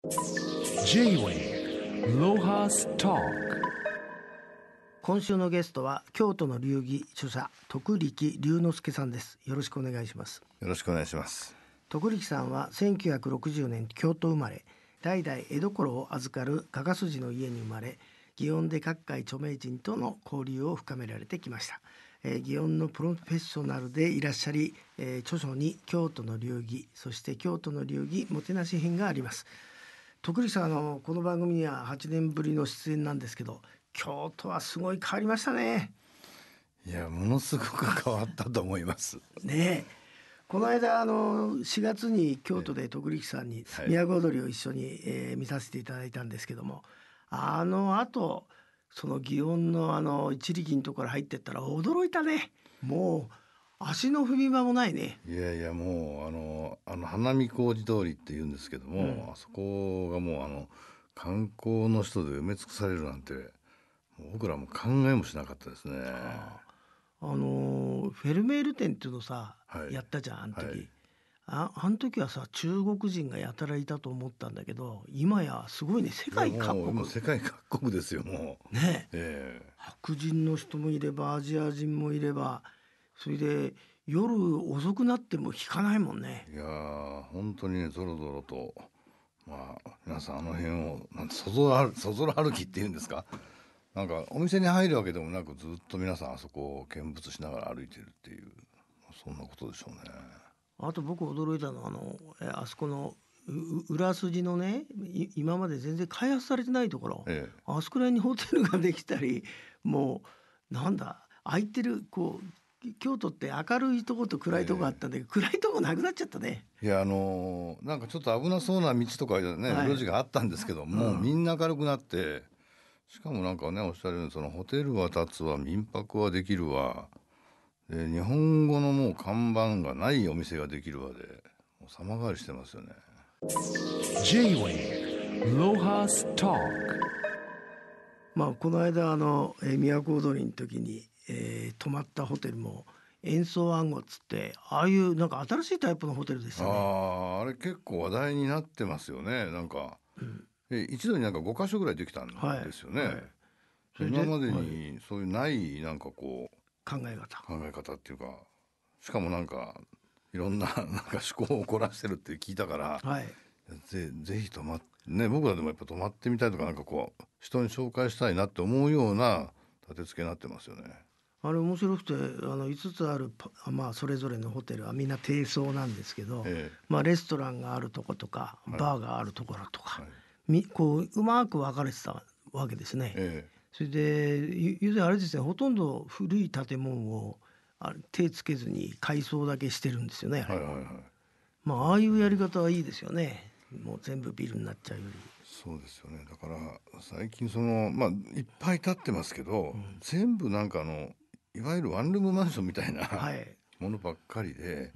今週のゲストは京都の流儀著者徳力龍之介さんですよろしくお願いしますよろしくお願いします徳力さんは1960年京都生まれ代々絵所を預かる加賀筋の家に生まれ祇園で各界著名人との交流を深められてきましたえー、祇園のプロフェッショナルでいらっしゃり、えー、著書に京都の流儀そして京都の流儀もてなし編があります徳利さんあのこの番組には8年ぶりの出演なんですけど京都はすごい変わりましたねいやものすごく変わったと思いますねこの間あの4月に京都で徳力さんに都踊りを一緒に、えー、見させていただいたんですけどもあのあとその祇園のあの一力のところ入ってったら驚いたねもう足の踏み場もないねいやいやもうあのあの花見小路通りって言うんですけども、うん、あそこがもうあの観光の人で埋め尽くされるなんて僕らも考えもしなかったですね。あ、のフェルメール展っていうのさ、はい、やったじゃんあの時、はい、ああの時はさ中国人がやたらいたと思ったんだけど今やすごいね世界各国世界各国ですよもうね、えー、白人の人もいればアジア人もいればそれで夜遅くなっても引かないもんねいや本当にねぞろぞろとまあ皆さんあの辺をなんそぞろそぞろ歩きっていうんですかなんかお店に入るわけでもなくずっと皆さんあそこを見物しながら歩いてるっていうそんなことでしょうね。あと僕驚いたのはあのあそこの裏筋のね今まで全然開発されてないところ、ええ、あそこら辺にホテルができたりもうなんだ空いてるこう京都って明るいとこと暗いとこあったんで、えー、暗いとこなくなっちゃったねいやあのー、なんかちょっと危なそうな道とかね、路地があったんですけど、もうみんな明るくなってしかもなんかねおっしゃるようにそのホテルは建つわ民泊はできるわで日本語のもう看板がないお店ができるわでもう様変わりしてますよね。まあこの間あの、えー、都踊りの時にえー、泊まったホテルも演奏暗号っつってああいうなんか新しいタイプのホテルでしたね。ああれ結構話題になってますよねなんか、うん、え一度になんか5箇所ぐらいできたんですよね。はいはい、今までにそういうないなんかこう、考え方考え方っていうかしかもなんかいろんな なんか思考を凝らしてるって聞いたから、はい、ぜぜひ泊まね僕らでもやっぱ泊まってみたいとかなんかこう人に紹介したいなって思うような立て付けになってますよね。あれ面白くてあの5つある、まあ、それぞれのホテルはみんな低層なんですけど、ええ、まあ、レストランがあるとことか、はい、バーがあるところとか、はい、こううまく分かれてたわけですね。え、それで以前あれですねほとんど古い建物をあ手つけずに改装だけしてるんですよねはいはいはい、まあああいうやり方はいいですよねもう全部ビルになっちゃうより。そうですよねだから最近そのまあいっぱい建ってますけど、うん、全部なんかあのいわゆるワンルームマンションみたいな、ものばっかりで、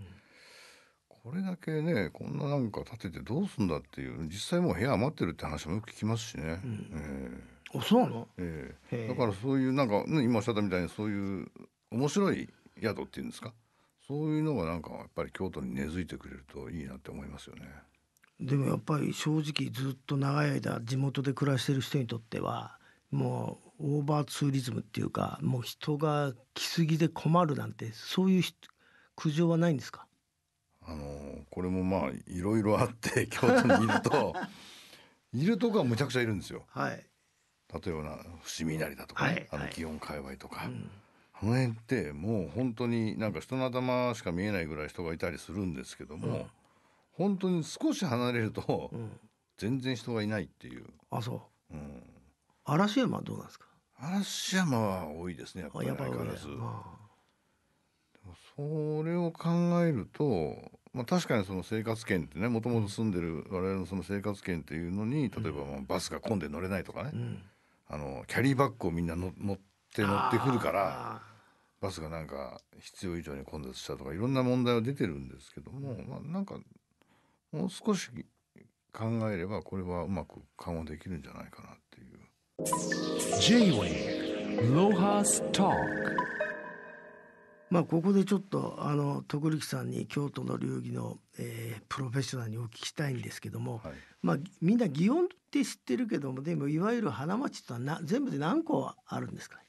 これだけねこんななんか建ててどうすんだっていう実際もう部屋余ってるって話もよく聞きますしね。うんえー、あそうなの、えー、だからそういうなんか、ね、今おっしゃったみたいにそういう面白い宿っていうんですかそういうのがなんかやっぱり京都に根付いてくれるといいなって思いますよね。でもやっぱり正直ずっと長い間地元で暮らしてる人にとってはもうオーバーツーリズムっていうかもう人が来すぎで困るなんてそういう苦情はないんですかあのこれもまあいろいろあって 京都にいるといるとこはむちゃくちゃいるんですよ。はい、例えばな伏見稲荷だとか、はい、あの祇園界隈とか、はいうん、あの辺ってもう本当になんか人の頭しか見えないぐらい人がいたりするんですけども、うん、本当に少し離れると、全然人がいないっていう。あそう、うん、嵐山はどうなんですか嵐山は多いですねやっぱり相変わらず。それを考えると、まあ、確かにその生活圏ってねもともと住んでる我々のその生活圏っていうのに例えばバスが混んで乗れないとかね、うん、あのキャリーバッグをみんなの持って乗ってくるからバスがなんか必要以上に混雑したとかいろんな問題は出てるんですけども、まあ、なんかもう少し考えればこれはうまく緩和できるんじゃないかなっていう。J-Way ロハストーまあここでちょっとあの徳力さんに京都の流儀の、えー、プロフェッショナルにお聞きしたいんですけども、はい、まあみんな祇園って知ってるけどもでもいわゆる花街ってのはな全部で何個あるんですか、ね、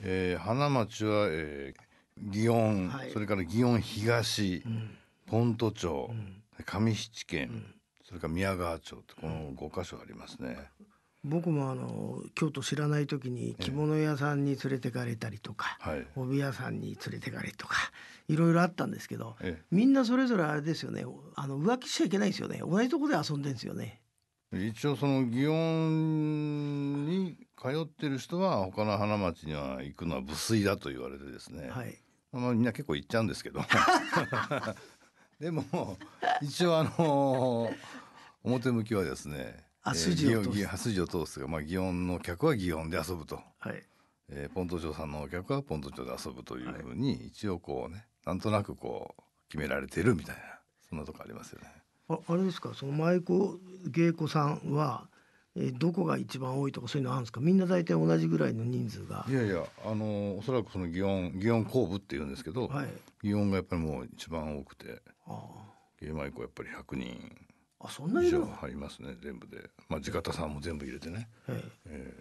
えー、花街は、えー、祇園、はい、それから祇園東、うん、ポント町、うん、上七軒、うんそれから宮川町ってこの5箇所ありますね。僕もあの京都知らない時に着物屋さんに連れてかれたりとか、え帯屋さんに連れてかれとかいろいろあったんですけど、えみんなそれぞれあれですよねあの浮気しちゃいけないですよね同じとこで遊んでんですよね。一応その祇園に通ってる人は他の花町には行くのは無粋だと言われてですね、はい、まあ、みんな結構行っちゃうんですけど でも一応あの表向きはですねあ筋を通す、筋を通すが、まあ、祇園の客は祇園で遊ぶと、はいえー、ポント町さんのお客はポント町で遊ぶというふうに、はい、一応こうねなんとなくこう決められてるみたいなそんなとこありますよね。ああれですかその舞妓芸妓さんはえー、どこが一番多いとかそういうのあるんですかみんな大体同じぐらいの人数がいやいやあのおそらくその祇園祇園工部っていうんですけど、はい、祇園がやっぱりもう一番多くて芸舞妓やっぱり100人あそんな色りますね全部で、まあ、地方さんも全部入れてね、え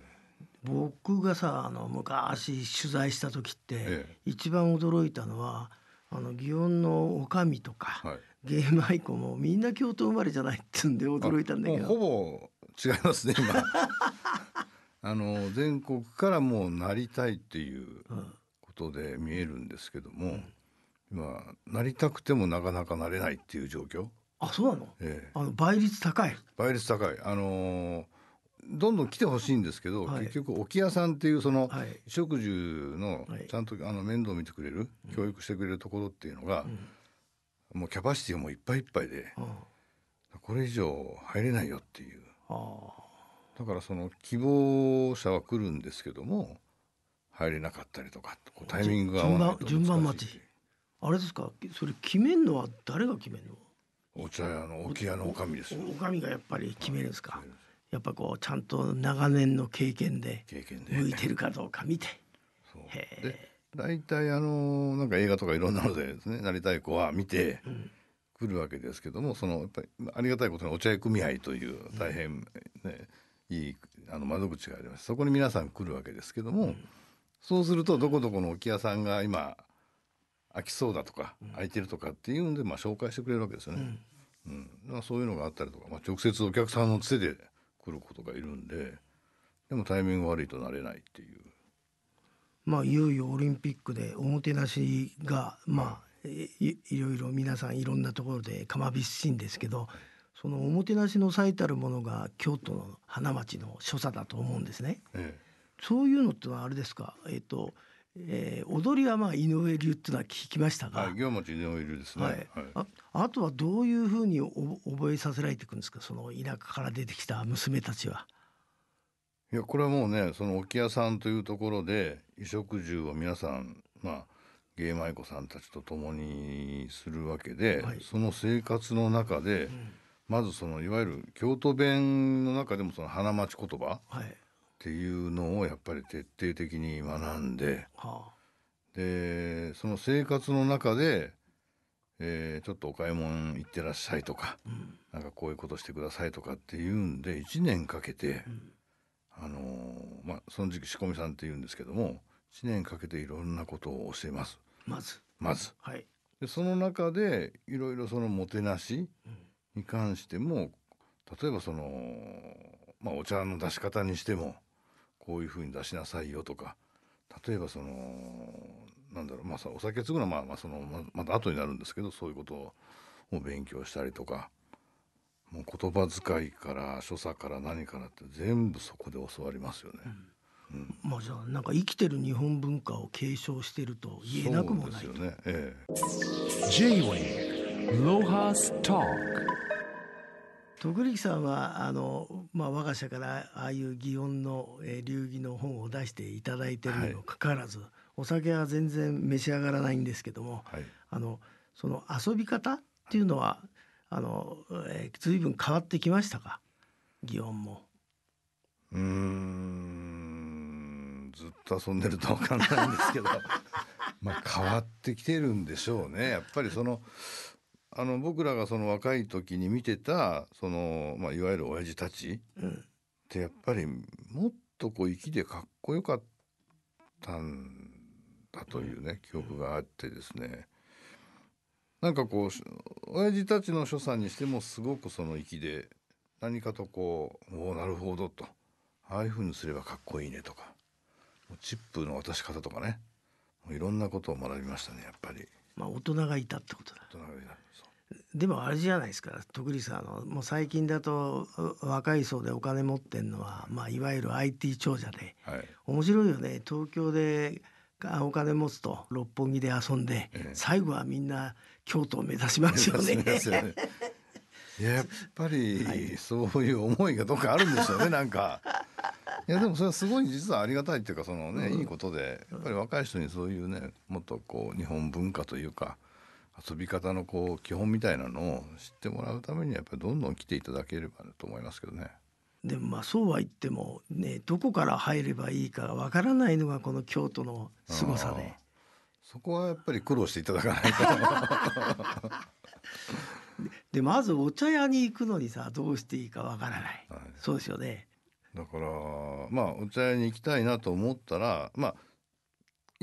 ー、僕がさあの昔取材した時って、え一番驚いたのはあの祇園の女将とか、はい、ゲームアイコンもみんな京都生まれじゃないってんで驚いたんだけどほぼ違いますね今 あの全国からもうなりたいっていうことで見えるんですけども、うん、今なりたくてもなかなかなれないっていう状況あそうなの、ええ、あの倍率高い倍率高いあのー、どんどん来てほしいんですけど、はい、結局置屋さんっていうその、はい、食住のちゃんとあの面倒見てくれる、はい、教育してくれるところっていうのが、うん、もうキャパシティもいっぱいいっぱいで、うん、これ以上入れないよっていう、はあ、だからその希望者は来るんですけども入れなかったりとかタイミングが合わないと順番待ちあれですかそれ決めんのは誰が決めんのお茶屋の置屋のおかみですおかみがやっぱり決めるんですか、やっぱこうちゃんと長年の経験で向いてるかどうか見て大体あのなんか映画とかいろんなのでですねなりたい子は見て、来るわけですけどもそのやっぱりありがたいことにお茶屋組合という大変ね、うん、いいあの窓口がありますそこに皆さん来るわけですけども、うん、そうするとどこどこの置屋さんが今空きそうだとか、空いてるとかっていうんで、まあ、紹介してくれるわけですよね。うんうん、そういうのがあったりとか、まあ、直接お客さんのつてで来ることがいるんででもタイミング悪いとなれないっていう。まあ、いよいよオリンピックでおもてなしが、まあ、いろいろ皆さんいろんなところでかまびっしいんですけどそのおもてなしの最たるものが京都の花街の所作だと思うんですね。ええ、そういうのってのはあれですか、えっとえー、踊りはまあ井上流っていうのは聞きましたが、はい、行井上流ですね、はい、ああとはどういうふうに覚えさせられていくんですかその田舎から出てきた娘たちは。いやこれはもうねその置屋さんというところで衣食住を皆さんまあ芸舞妓さんたちと共にするわけで、はい、その生活の中で、うん、まずそのいわゆる京都弁の中でもその花町言葉、はいっていうのをやっぱり徹底的に学んで、はあ、でその生活の中で、えー、ちょっとお買い物行ってらっしゃいとか、うん、なんかこういうことしてくださいとかっていうんで1年かけて、うん、あのー、まあ、その時期仕込みさんっていうんですけども1年かけていろんなことを教えます。まずまず、はい、でその中でいろいろそのもてなしに関しても、例えばその、まあ、お茶の出し方にしても、こういうふうに出しなさいよとか例えばそのなんだろうまあお酒継ぐのはまあまあそのまた後になるんですけどそういうことを勉強したりとかもう言葉遣いから所作から何からって全部そこで教わりますよね。うん、うん、まあじゃあなんか生きてる日本文化を継承してると言えなくもないですよね。ええ、J-Way ロハスターク徳力さんはあの、まあ、我が社からああいう祇園の、えー、流儀の本を出していただいてるにもかかわらず、はい、お酒は全然召し上がらないんですけども、はい、あのその遊び方っていうのはあの、えー、変わってきましたか祇園も。うんずっと遊んでると分かんないんですけど まあ変わってきてるんでしょうねやっぱりそのあの僕らがその若い時に見てたその、まあ、いわゆる親父たちってやっぱりもっとこう粋でかっこよかったんだというね記憶があってですねなんかこう親父たちの所作にしてもすごくその粋で何かとこう「おおなるほど」と「ああいうふうにすればかっこいいね」とかチップの渡し方とかねいろんなことを学びましたねやっぱり。まあ大人がいたってことだ。大人がいた。でもあれじゃないですか徳利さんのもう最近だと若い層でお金持ってんのは、まあ、いわゆる IT 長者で、はい、面白いよね東京でお金持つと六本木で遊んで、ええ、最後はみんな京都を目指しますよね。やっぱりそういう思いがどっかあるんでしょうね、なんか。いやでもそれはすごい実はありがたいっていうかそのね、いいことでやっぱり若い人にそういうねもっとこう日本文化というか遊び方のこう基本みたいなのを知ってもらうためにはやっぱりどんどん来ていただければと思いますけどね。でもまあそうは言っても、ね、どこから入ればいいかわからないのがこの京都の凄さでそこはやっぱり苦労していただかないとでまずお茶屋に行くのにさどうしていいかわからない、はい、そうですよねだからまあお茶屋に行きたいなと思ったらまあ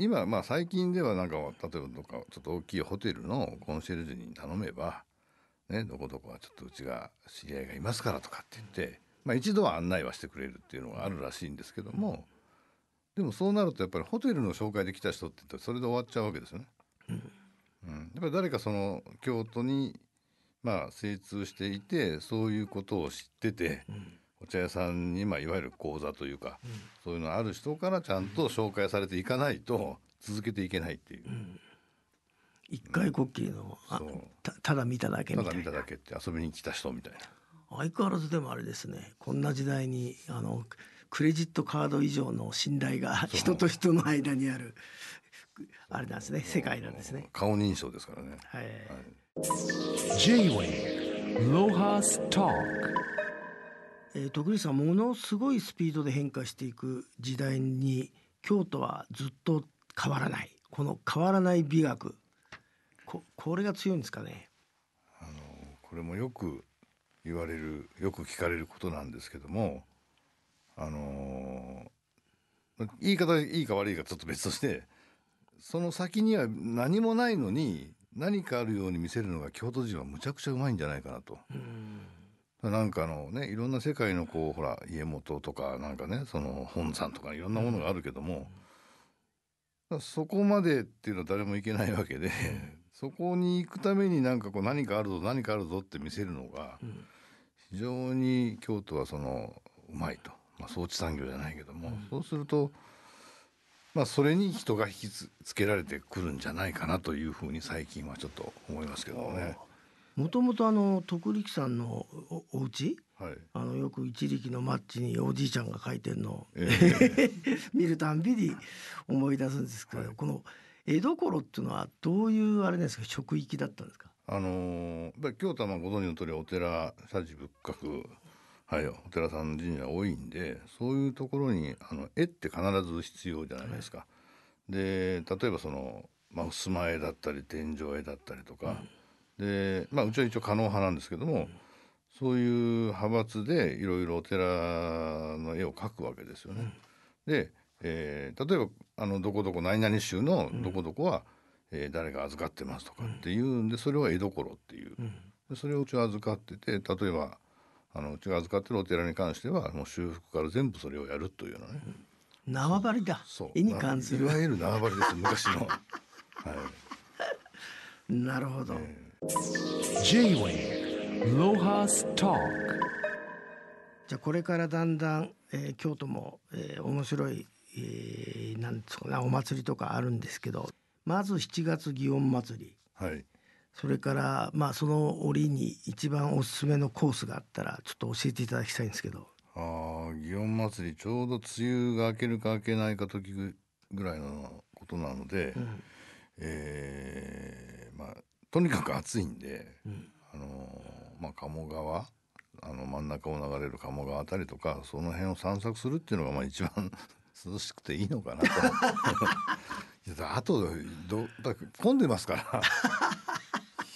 今、まあ、最近ではなんか例えばとかちょっと大きいホテルのコンシェルジュに頼めば、ね、どこどこはちょっとうちが知り合いがいますからとかって言って、まあ、一度は案内はしてくれるっていうのがあるらしいんですけども、でもそうなるとやっぱりホテルの紹介で来た人ってそれで終わっちゃうわけですよね。うん、やっぱり誰かその京都にまあ精通していてそういうことを知ってて、お茶屋さんに、まあ、いわゆる講座というか、うん、そういうのある人からちゃんと紹介されていかないと続けていけないっていう。うん、一回こっきりの、たただ見ただけみたいなただ見ただけって遊びに来た人みたいな相変わらずでもあれですねこんな時代にあのクレジットカード以上の信頼が人と人の間にあるあれなんですね世界なんですね顔認証ですからねはい、はい、J-Way ロハストークえー、徳光さんものすごいスピードで変化していく時代に京都はずっと変わらないこの変わらない美学ここれが強いんですかねあのこれもよく言われるよく聞かれることなんですけどもあの言い方いいか悪いかちょっと別としてその先には何もないのに何かあるように見せるのが京都人はむちゃくちゃうまいんじゃないかなと。うんなんかあのねいろんな世界のこうほら家元とかなんかねその本山とかいろんなものがあるけども、そこまでっていうのは誰も行けないわけで、そこに行くために何かこう何かあるぞ何かあるぞって見せるのが、非常に京都はそのうまいと、まあ、装置産業じゃないけども、そうすると。まあ、それに人が引きつけられてくるんじゃないかなというふうに最近はちょっと思いますけどね。もともとあの徳力さんのおお家、はい、あのよく一力のマッチにおじいちゃんが書いてるのを、えー、見るたんびに思い出すんですけど、はい、この江戸頃っていうのはどういうあれですか職域だったんですかあのー、京都はご存知の通りお寺社寺仏閣はい、お寺さん神社多いんでそういうところにあの絵って必ず必要じゃないですか。はい、で例えばその、まあ、襖絵だったり天井絵だったりとか、で、まあ、うちは一応狩野派なんですけども、そういう派閥でいろいろお寺の絵を描くわけですよね。で、えー、例えばあのどこどこ何々州のどこどこは、えー、誰が預かってますとかっていうんでそれは絵どころっていう、でそれをうちは預かってて例えばあのうちが預かってるお寺に関してはもう修復から全部それをやるというようなね。縄張りだ絵に関する、いわゆる縄張りです昔の。はい、なるほど、えー j w a v ロハストじゃあこれからだんだん、えー、京都も、えー、面白い、えー、なんつうかなお祭りとかあるんですけどまず7月祇園祭り、はい、それからまあその折に一番おすすめのコースがあったらちょっと教えていただきたいんですけどあ祇園祭りちょうど梅雨が明けるか明けないか時ぐらいのことなので、うん、えーとにかく暑いんで、うん、あのまあ、鴨川あの真ん中を流れる鴨川辺りとかその辺を散策するっていうのがまあ一番 涼しくていいのかなと あとどだ混んでますから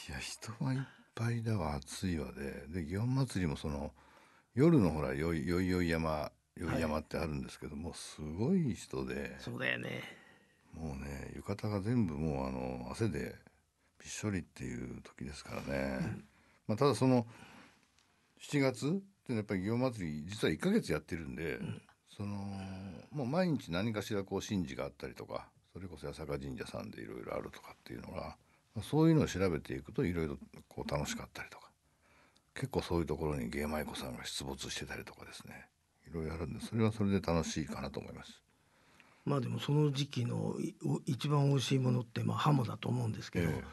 いや人はいっぱいだわ暑いわでで祇園祭もその夜のほらよいよいよい山よい山ってあるんですけど、はい、もうすごい人でそうだよねもうね浴衣が全部もうあの汗でびっしょりっていう時ですからね、うん、まあ、ただその7月ってやっぱり祇園祭実は1か月やってるんで、うん、そのもう毎日何かしらこう神事があったりとかそれこそ八坂神社さんでいろいろあるとかっていうのがそういうのを調べていくといろいろこう楽しかったりとか結構そういうところに芸舞妓さんが出没してたりとかですねいろいろあるんでそれはそれで楽しいかなと思います。まあでもその時期の一番おいしいものってまあハモだと思うんですけど、えー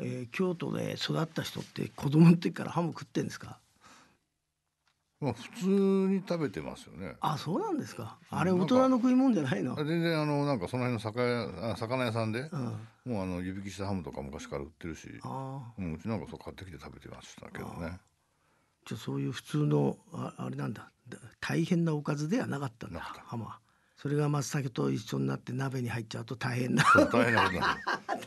えー、京都で育った人って子供の時からハム食ってんですかまあ普通に食べてますよねあそうなんですかあれ大人の食い物じゃないの全然あのなんかその辺の魚屋魚屋さんで、うん、もうあの湯引きしたハムとか昔から売ってるしうん、うちなんかそう買ってきて食べてましたけどねじゃそういう普通のああれなんだ大変なおかずではなかったんだハムは。それが松茸と一緒になって鍋に入っちゃうと大変な大変なことになる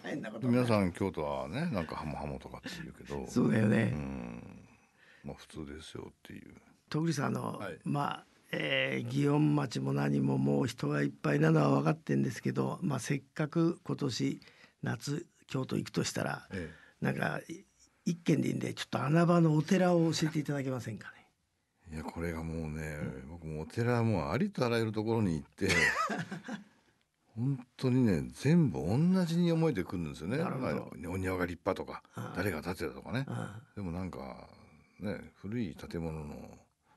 変なこと皆さん京都はねなんかハモハモとかって言うけどそうだよねうんまあ普通ですよっていう徳利さんあの、はい、まあえー、祇園町も何ももう人がいっぱいなのは分かってんですけど、まあ、せっかく今年夏京都行くとしたら、ええ、なんか一軒でいいんでちょっと穴場のお寺を教えていただけませんかね。いやこれがもうね、うん、僕もお寺もありとあらゆるところに行って 本当にね全部同じに思えてくるんですよね。なるほどお庭が立派とか、うん、誰が建てたとかね、うん、でもなんかね古い建物の、ま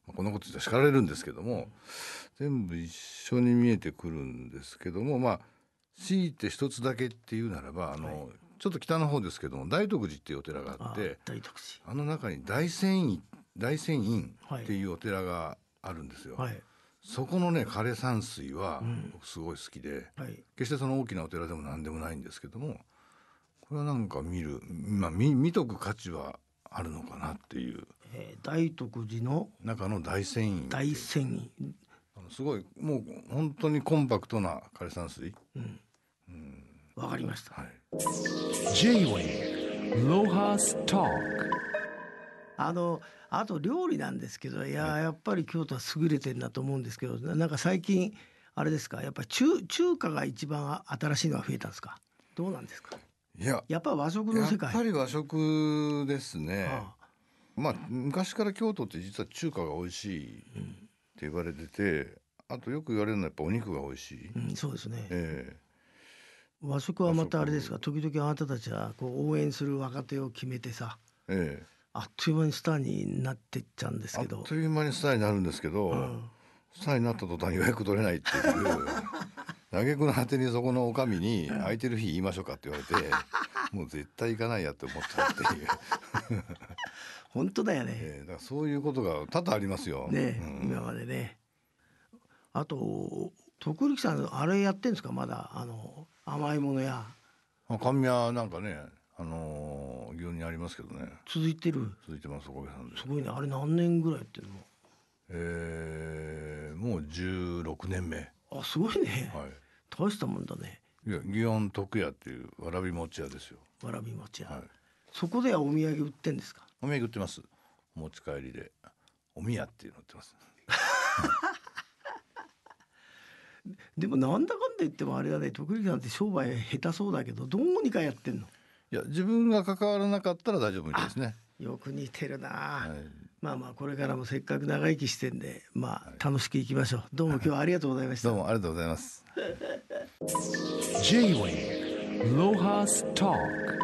あ、こんなこと言ったら叱られるんですけども、全部一緒に見えてくるんですけどもまあ強いて一つだけっていうならばあの、はい、ちょっと北の方ですけども大徳寺っていうお寺があってあの中に大仙院大院っていうお寺があるんですよ。はいそこのね枯山水はすごい好きで、うんはい、決してその大きなお寺でも何でもないんですけどもこれはなんか見る、まあ、見見とく価値はあるのかなっていう、えー、大徳寺の中の大仙院大仙院あのすごいもう本当にコンパクトな枯山水うんうん、かりました、はい、J-Way ロハストークあのあと料理なんですけどいややっぱり京都は優れてるなと思うんですけどなんか最近あれですかやっぱ中中華が一番新しいのは増えたんですかどうなんですかいややっぱ和食の世界やっぱり和食ですねああまあ昔から京都って実は中華が美味しいって言われてて、あとよく言われるのはやっぱお肉が美味しい、うん、そうですね、えー和食はまたあれですか時々あなたたちはこう応援する若手を決めてさ、ええ、あっという間にスターになってっちゃうんですけどあっという間にスターになるんですけど、うん、スターになった途端予約取れないっていう 嘆くの果てにそこの女将に「空いてる日言いましょうか」って言われて もう絶対行かないやって思ったっていう本当だよね、えー、だからそういうことが多々ありますよね、うん、今までねあと徳力さんあれやってんですかまだあの甘いものや甘味はなんかねあの祇園にありますけどね続いてる続いてますおかげさんですごいねあれ何年ぐらいやってるのえー、もう16年目あすごいね、はい、大したもんだねいや祇園徳屋っていうわらび餅屋ですよわらび餅屋、はい、そこではお土産売ってんですかお土産売ってます持ち帰りでお宮っていうの売ってます でもなんだかんだ言ってもあれだね徳力さんって商売下手そうだけどどうにかやってんのいや自分が関わらなかったら大丈夫ですねよく似てるな、はい、まあまあこれからもせっかく長生きしてんでまあ楽しくいきましょう、どうも今日はありがとうございました どうもありがとうございます J-Way ロハストク